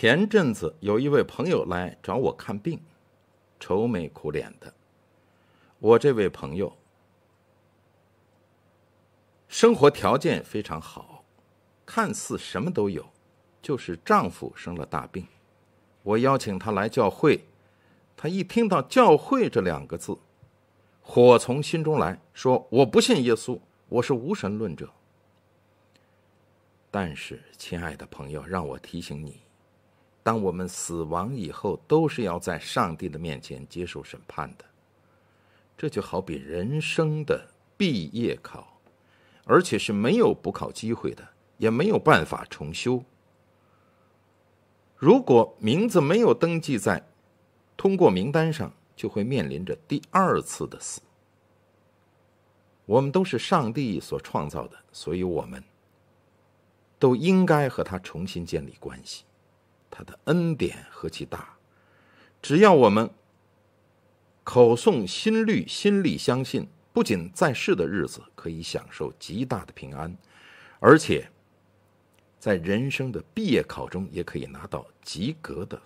前阵子有一位朋友来找我看病，愁眉苦脸的。我这位朋友生活条件非常好，看似什么都有，就是丈夫生了大病。我邀请他来教会，他一听到“教会”这两个字，火从心中来，说：“我不信耶稣，我是无神论者。”但是，亲爱的朋友，让我提醒你。当我们死亡以后，都是要在上帝的面前接受审判的。这就好比人生的毕业考，而且是没有补考机会的，也没有办法重修。如果名字没有登记在通过名单上，就会面临着第二次的死。我们都是上帝所创造的，所以我们都应该和他重新建立关系。他的恩典何其大！只要我们口诵心律，心力相信，不仅在世的日子可以享受极大的平安，而且在人生的毕业考中也可以拿到及格的。